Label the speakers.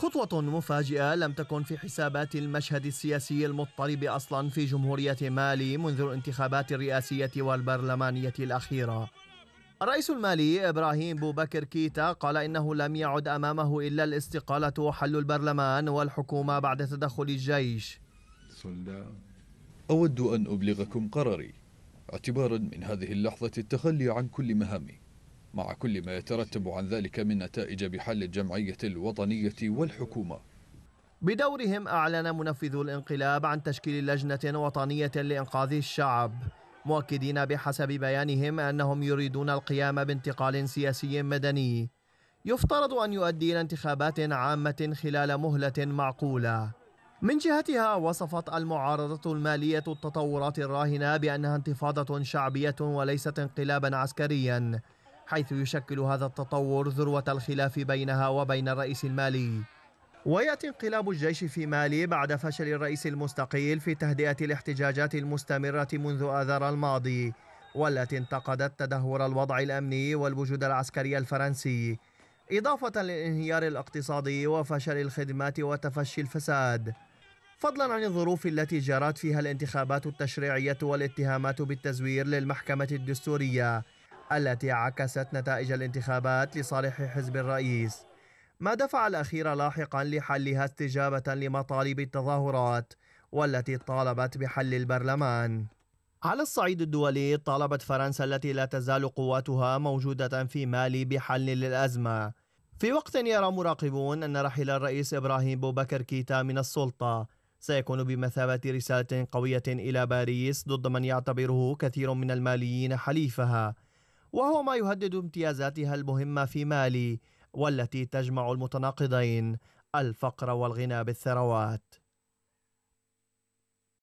Speaker 1: خطوة مفاجئة لم تكن في حسابات المشهد السياسي المضطرب أصلا في جمهورية مالي منذ الانتخابات الرئاسية والبرلمانية الأخيرة الرئيس المالي إبراهيم بوبكر كيتا قال إنه لم يعد أمامه إلا الاستقالة وحل البرلمان والحكومة بعد تدخل الجيش
Speaker 2: أود أن أبلغكم قراري اعتبارا من هذه اللحظة التخلي عن كل مهامي مع كل ما يترتب عن ذلك من نتائج بحل الجمعية الوطنية والحكومة بدورهم أعلن منفذو الانقلاب
Speaker 1: عن تشكيل لجنة وطنية لإنقاذ الشعب مؤكدين بحسب بيانهم أنهم يريدون القيام بانتقال سياسي مدني يفترض أن يؤدي إلى انتخابات عامة خلال مهلة معقولة من جهتها وصفت المعارضة المالية التطورات الراهنة بأنها انتفاضة شعبية وليست انقلابا عسكريا حيث يشكل هذا التطور ذروة الخلاف بينها وبين الرئيس المالي وياتي انقلاب الجيش في مالي بعد فشل الرئيس المستقيل في تهدئه الاحتجاجات المستمره منذ اذار الماضي والتي انتقدت تدهور الوضع الامني والوجود العسكري الفرنسي اضافه للانهيار الاقتصادي وفشل الخدمات وتفشي الفساد فضلا عن الظروف التي جرت فيها الانتخابات التشريعيه والاتهامات بالتزوير للمحكمه الدستوريه التي عكست نتائج الانتخابات لصالح حزب الرئيس ما دفع الأخير لاحقا لحلها استجابة لمطالب التظاهرات والتي طالبت بحل البرلمان على الصعيد الدولي طالبت فرنسا التي لا تزال قواتها موجودة في مالي بحل للأزمة في وقت يرى مراقبون أن رحيل الرئيس إبراهيم بوبكر كيتا من السلطة سيكون بمثابة رسالة قوية إلى باريس ضد من يعتبره كثير من الماليين حليفها وهو ما يهدد امتيازاتها المهمة في مالي والتي تجمع المتناقضين الفقر والغنى بالثروات